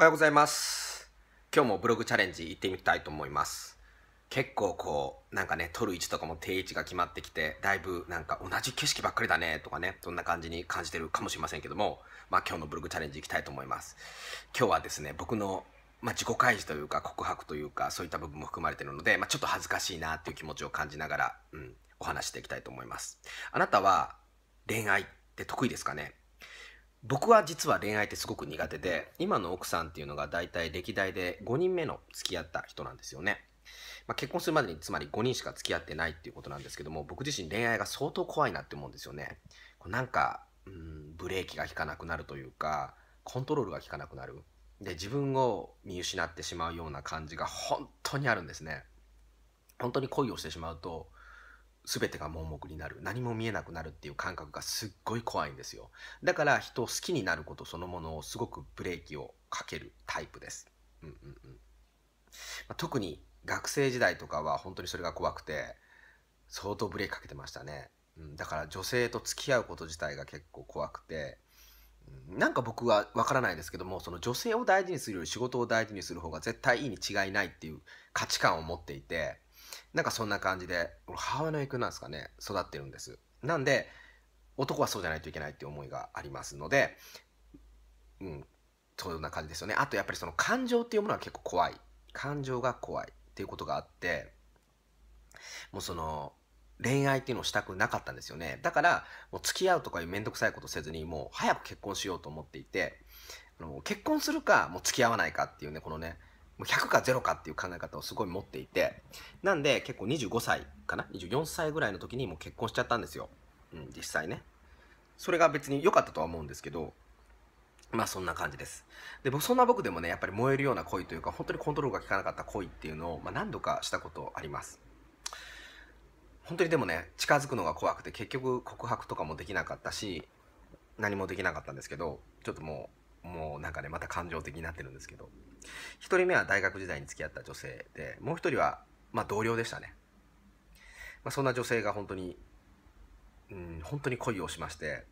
おはようございます。今日もブログチャレンジ行ってみたいと思います。結構こう、なんかね、撮る位置とかも定位置が決まってきて、だいぶなんか同じ景色ばっかりだねとかね、そんな感じに感じてるかもしれませんけども、まあ今日のブログチャレンジ行きたいと思います。今日はですね、僕のまあ、自己開示というか告白というかそういった部分も含まれてるので、まあ、ちょっと恥ずかしいなっていう気持ちを感じながら、うん、お話していきたいと思います。あなたは恋愛って得意ですかね僕は実は恋愛ってすごく苦手で、今の奥さんっていうのが大体歴代で5人目の付き合った人なんですよね。まあ、結婚するまでにつまり5人しか付き合ってないっていうことなんですけども、僕自身恋愛が相当怖いなって思うんですよね。こうなんか、うん、ブレーキが効かなくなるというか、コントロールが効かなくなる。で、自分を見失ってしまうような感じが本当にあるんですね。本当に恋をしてしまうと、全てが盲目になる何も見えなくなるっていう感覚がすっごい怖いんですよだから人を好きになることそのものをすごくブレーキをかけるタイプです、うんうんうんまあ、特に学生時代とかは本当にそれが怖くて相当ブレーキかけてましたね、うん、だから女性と付き合うこと自体が結構怖くてうん、なんか僕は分からないですけどもその女性を大事にするより仕事を大事にする方が絶対いいに違いないっていう価値観を持っていてなんかそんな感じで、母親の影響なんですかね、育ってるんです。なんで、男はそうじゃないといけないっていう思いがありますので、うん、そんな感じですよね。あとやっぱりその感情っていうものは結構怖い。感情が怖いっていうことがあって、もうその、恋愛っていうのをしたくなかったんですよね。だから、もう付き合うとかいうめんどくさいことせずに、もう早く結婚しようと思っていて、あの結婚するか、もう付き合わないかっていうね、このね、もう100か0かっていう考え方をすごい持っていて、なんで結構25歳かな ?24 歳ぐらいの時にもう結婚しちゃったんですよ。うん、実際ね。それが別に良かったとは思うんですけど、まあそんな感じです。で、そんな僕でもね、やっぱり燃えるような恋というか、本当にコントロールが効かなかった恋っていうのを、まあ、何度かしたことあります。本当にでもね、近づくのが怖くて、結局告白とかもできなかったし、何もできなかったんですけど、ちょっともう、もうなんかね、また感情的になってるんですけど。1人目は大学時代に付き合った女性で、もう1人は、まあ、同僚でしたね。まあ、そんな女性が本当に、うん、本当に恋をしまして、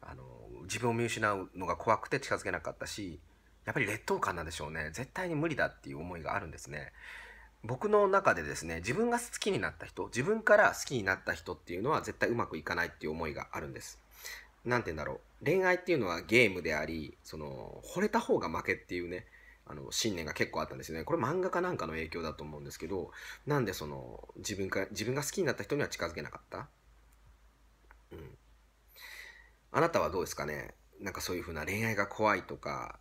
あの、自分を見失うのが怖くて近づけなかったし、やっぱり劣等感なんでしょうね。絶対に無理だっていう思いがあるんですね。僕の中でですね、自分が好きになった人、自分から好きになった人っていうのは絶対うまくいかないっていう思いがあるんです。何て言うんだろう。恋愛っていうのはゲームであり、その、惚れた方が負けっていうね、あの信念が結構あったんですよねこれ漫画かなんかの影響だと思うんですけどなんでその自分か自分が好きになった人には近づけなかった、うん、あなたはどうですかねなんかそういう風な恋愛が怖いとか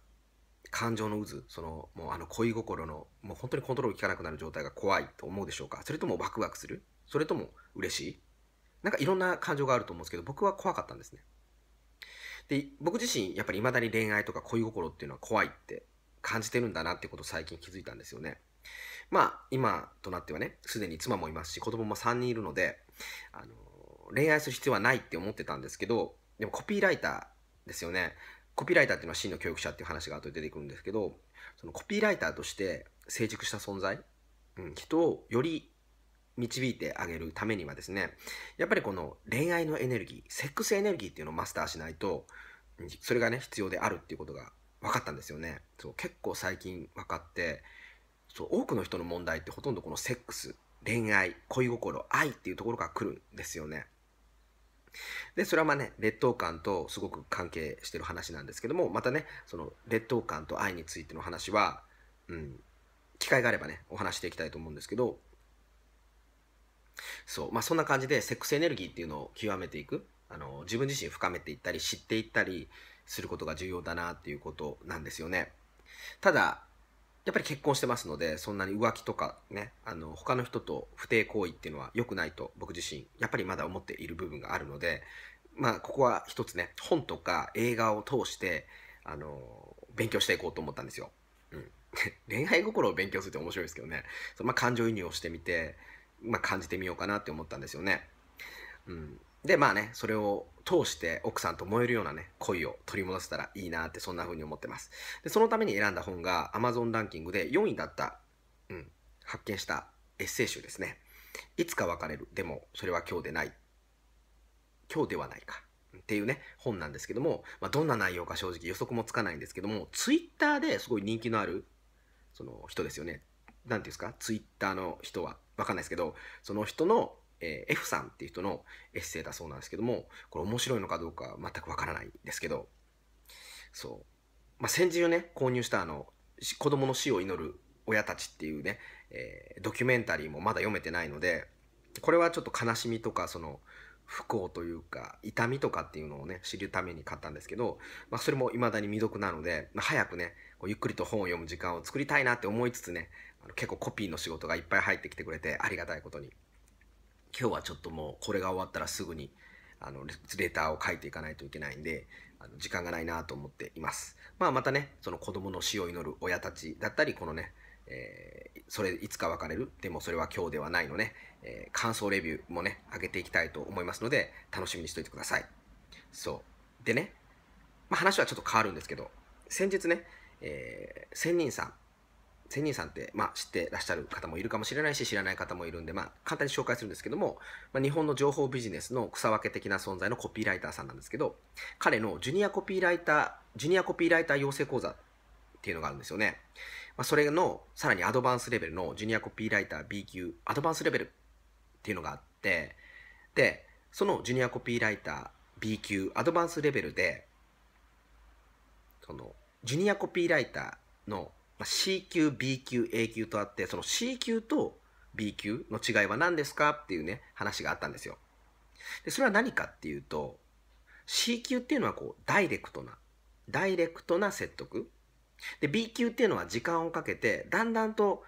感情の渦そのもうあの恋心のもう本当にコントロール効かなくなる状態が怖いと思うでしょうかそれともワクワクするそれとも嬉しいなんかいろんな感情があると思うんですけど僕は怖かったんですねで僕自身やっぱり未だに恋愛とか恋心っていうのは怖いって感じてるんだなってことを最近気づいたんですよね。まあ、今となってはね、すでに妻もいますし、子供も3人いるので、あの、恋愛する必要はないって思ってたんですけど、でもコピーライターですよね。コピーライターっていうのは真の教育者っていう話が後で出てくるんですけど、そのコピーライターとして成熟した存在、うん、人をより導いてあげるためにはですね、やっぱりこの恋愛のエネルギー、セックスエネルギーっていうのをマスターしないと、それがね、必要であるっていうことが分かったんですよねそう結構最近分かってそう多くの人の問題ってほとんどこのセックス恋愛恋心愛っていうところから来るんですよねでそれはまあね劣等感とすごく関係してる話なんですけどもまたねその劣等感と愛についての話は、うん、機会があればねお話していきたいと思うんですけどそうまあそんな感じでセックスエネルギーっていうのを極めていくあの自分自身深めていったり知っていったりすることが重要だなっていうことなんですよね。ただ、やっぱり結婚してますので、そんなに浮気とかね、あの、他の人と不貞行為っていうのは良くないと僕自身、やっぱりまだ思っている部分があるので、まあ、ここは一つね、本とか映画を通して、あの、勉強していこうと思ったんですよ。うん。恋愛心を勉強するって面白いですけどね。そまあ、感情移入をしてみて、まあ、感じてみようかなって思ったんですよね。うん。でまあねそれを通して奥さんと燃えるようなね恋を取り戻せたらいいなってそんな風に思ってますでそのために選んだ本が Amazon ランキングで4位だった、うん、発見したエッセイ集ですねいつか別れるでもそれは今日でない今日ではないかっていうね本なんですけども、まあ、どんな内容か正直予測もつかないんですけども Twitter ですごい人気のあるその人ですよね何ていうんですか Twitter の人は分かんないですけどその人のえー、F さんっていう人のエッセイだそうなんですけども、これ面白いのかどうか全くわからないんですけど、そう。まあ、先日ね、購入したあの、子供の死を祈る親たちっていうね、えー、ドキュメンタリーもまだ読めてないので、これはちょっと悲しみとか、その、不幸というか、痛みとかっていうのをね、知るために買ったんですけど、まあ、それも未だに未読なので、まあ、早くね、こうゆっくりと本を読む時間を作りたいなって思いつつね、あの結構コピーの仕事がいっぱい入ってきてくれて、ありがたいことに。今日はちょっともうこれが終わったらすぐにあのレターを書いていかないといけないんであの時間がないなと思っています。まあ、またねその子供の死を祈る親たちだったりこのね、えー、それいつか別れるでもそれは今日ではないのね、えー、感想レビューもね上げていきたいと思いますので楽しみにしておいてください。そうでね、まあ、話はちょっと変わるんですけど先日ね、えー、仙人さん仙人さんって、まあ、知ってらっしゃる方もいるかもしれないし知らない方もいるんで、まあ、簡単に紹介するんですけども、まあ、日本の情報ビジネスの草分け的な存在のコピーライターさんなんですけど彼のジュニアコピーライタージュニアコピーライター養成講座っていうのがあるんですよね、まあ、それのさらにアドバンスレベルのジュニアコピーライター B 級アドバンスレベルっていうのがあってでそのジュニアコピーライター B 級アドバンスレベルでそのジュニアコピーライターの C 級、B 級、A 級とあって、その C 級と B 級の違いは何ですかっていうね、話があったんですよ。で、それは何かっていうと、C 級っていうのはこう、ダイレクトな、ダイレクトな説得。で、B 級っていうのは時間をかけて、だんだんと、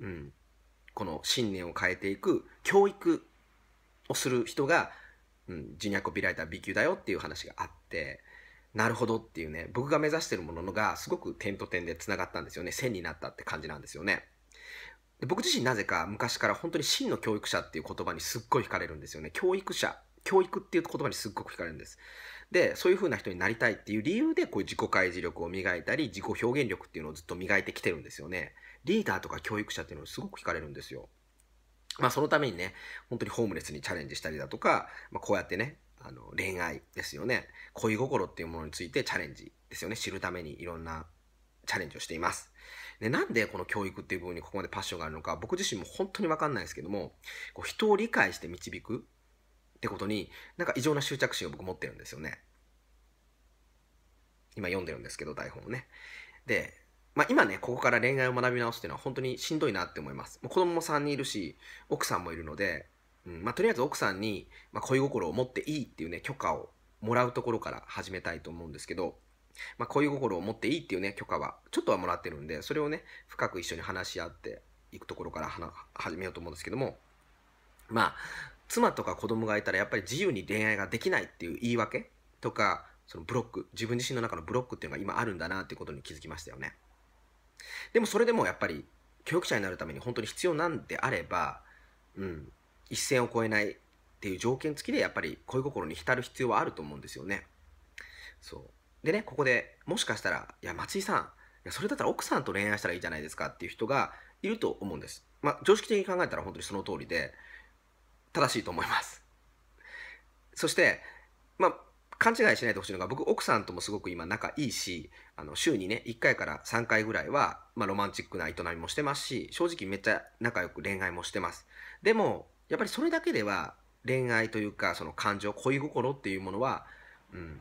うん、この信念を変えていく教育をする人が、うん、ジュニアコピーライター B 級だよっていう話があって、なるほどっていうね、僕が目指してるものがすごく点と点で繋がったんですよね。線になったって感じなんですよね。で僕自身なぜか昔から本当に真の教育者っていう言葉にすっごい惹かれるんですよね。教育者。教育っていう言葉にすっごく惹かれるんです。で、そういう風な人になりたいっていう理由でこういう自己開示力を磨いたり、自己表現力っていうのをずっと磨いてきてるんですよね。リーダーとか教育者っていうのにすごく惹かれるんですよ。まあそのためにね、本当にホームレスにチャレンジしたりだとか、まあこうやってね、あの恋愛ですよね恋心っていうものについてチャレンジですよね知るためにいろんなチャレンジをしています。でなんでこの教育っていう部分にここまでパッションがあるのか僕自身も本当に分かんないですけどもこう人を理解して導くってことになんか異常な執着心を僕持ってるんですよね。今読んでるんですけど台本をね。で、まあ、今ねここから恋愛を学び直すっていうのは本当にしんどいなって思います。もう子供も3人いるし奥さんもいるのでうんまあ、とりあえず奥さんに、まあ、恋心を持っていいっていうね許可をもらうところから始めたいと思うんですけど、まあ、恋心を持っていいっていうね許可はちょっとはもらってるんでそれをね深く一緒に話し合っていくところから始めようと思うんですけどもまあ妻とか子供がいたらやっぱり自由に恋愛ができないっていう言い訳とかそのブロック自分自身の中のブロックっていうのが今あるんだなっていうことに気づきましたよねでもそれでもやっぱり教育者になるために本当に必要なんであればうん一線を越えないっていう条件付きでやっぱり恋心に浸る必要はあると思うんですよね。そうでねここでもしかしたら「いや松井さんいやそれだったら奥さんと恋愛したらいいじゃないですか」っていう人がいると思うんです。まあ、常識的に考えたら本当にその通りで正しいと思います。そしてまあ勘違いしないでほしいのが僕奥さんともすごく今仲いいしあの週にね1回から3回ぐらいは、まあ、ロマンチックな営みもしてますし正直めっちゃ仲良く恋愛もしてますでもやっぱりそれだけでは恋愛というかその感情恋心っていうものは、うん、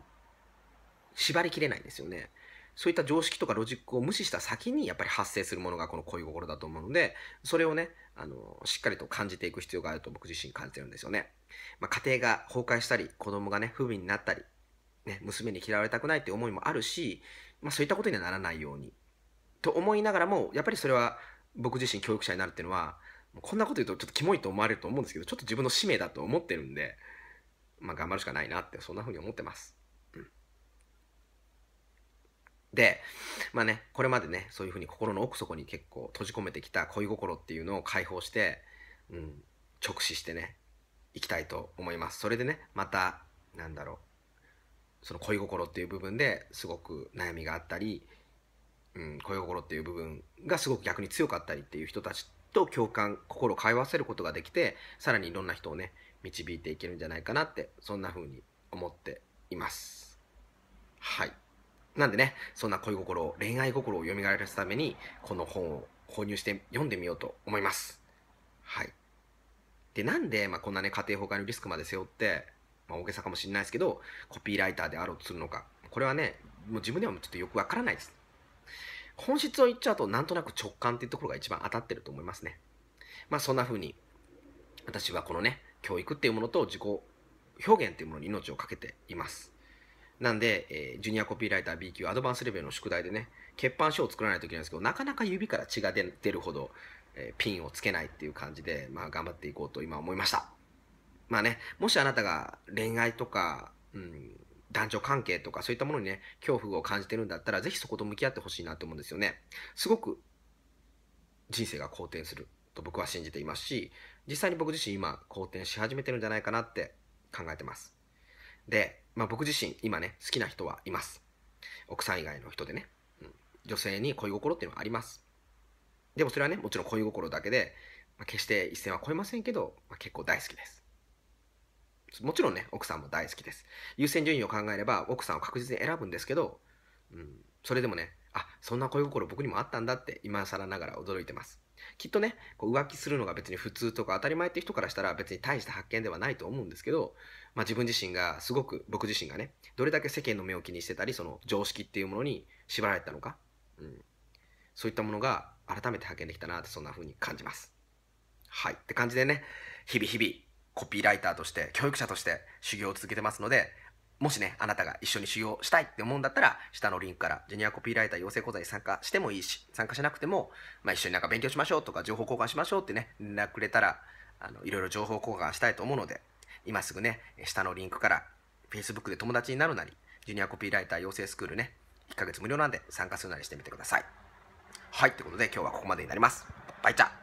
縛りきれないんですよね。そういった常識とかロジックを無視した先にやっぱり発生するものがこの恋心だと思うので、それをね、あの、しっかりと感じていく必要があると僕自身感じてるんですよね。まあ、家庭が崩壊したり、子供がね、不憫になったり、ね、娘に嫌われたくないって思いもあるし、まあ、そういったことにはならないように。と思いながらも、やっぱりそれは僕自身教育者になるっていうのは、こんなこと言うとちょっとキモいと思われると思うんですけど、ちょっと自分の使命だと思ってるんで、まあ頑張るしかないなって、そんな風に思ってます。うん。で、まあね、これまでね、そういうふうに心の奥底に結構閉じ込めてきた恋心っていうのを解放して、うん、直視してね、いきたいと思います。それでね、また、なんだろう、その恋心っていう部分ですごく悩みがあったり、うん、恋心っていう部分がすごく逆に強かったりっていう人たちと共感心を通わせることができてさらにいろんな人をね導いていけるんじゃないかなってそんな風に思っていますはいなんでねそんな恋心を恋愛心を蘇らせるためにこの本を購入して読んでみようと思いますはいでなんで、まあ、こんなね家庭崩壊のリスクまで背負って、まあ、大げさかもしれないですけどコピーライターであろうとするのかこれはねもう自分ではちょっとよくわからないです本質を言っちゃうと、なんとなく直感っていうところが一番当たってると思いますね。まあ、そんな風に、私はこのね、教育っていうものと自己表現っていうものに命を懸けています。なんで、えー、ジュニアコピーライター B 級アドバンスレベルの宿題でね、欠板書を作らないといけないんですけど、なかなか指から血が出るほど、えー、ピンをつけないっていう感じで、まあ、頑張っていこうと今思いました。まあね、もしあなたが恋愛とか、うん、男女関係とかそういったものにね、恐怖を感じてるんだったら、ぜひそこと向き合ってほしいなと思うんですよね。すごく人生が好転すると僕は信じていますし、実際に僕自身今好転し始めてるんじゃないかなって考えてます。で、まあ僕自身今ね、好きな人はいます。奥さん以外の人でね、うん、女性に恋心っていうのはあります。でもそれはね、もちろん恋心だけで、まあ、決して一線は越えませんけど、まあ、結構大好きです。もちろんね、奥さんも大好きです。優先順位を考えれば、奥さんを確実に選ぶんですけど、うん、それでもね、あ、そんな恋心僕にもあったんだって、今更ながら驚いてます。きっとね、こう浮気するのが別に普通とか当たり前って人からしたら別に大した発見ではないと思うんですけど、まあ、自分自身がすごく、僕自身がね、どれだけ世間の目を気にしてたり、その常識っていうものに縛られたのか、うん、そういったものが改めて発見できたなって、そんな風に感じます。はい。って感じでね、日々日々、コピーライターとして教育者として修行を続けてますのでもしねあなたが一緒に修行したいって思うんだったら下のリンクからジュニアコピーライター養成講座に参加してもいいし参加しなくても、まあ、一緒になんか勉強しましょうとか情報交換しましょうってね連絡くれたらあのいろいろ情報交換したいと思うので今すぐね下のリンクから Facebook で友達になるなりジュニアコピーライター養成スクールね1ヶ月無料なんで参加するなりしてみてくださいはいということで今日はここまでになりますバイチャ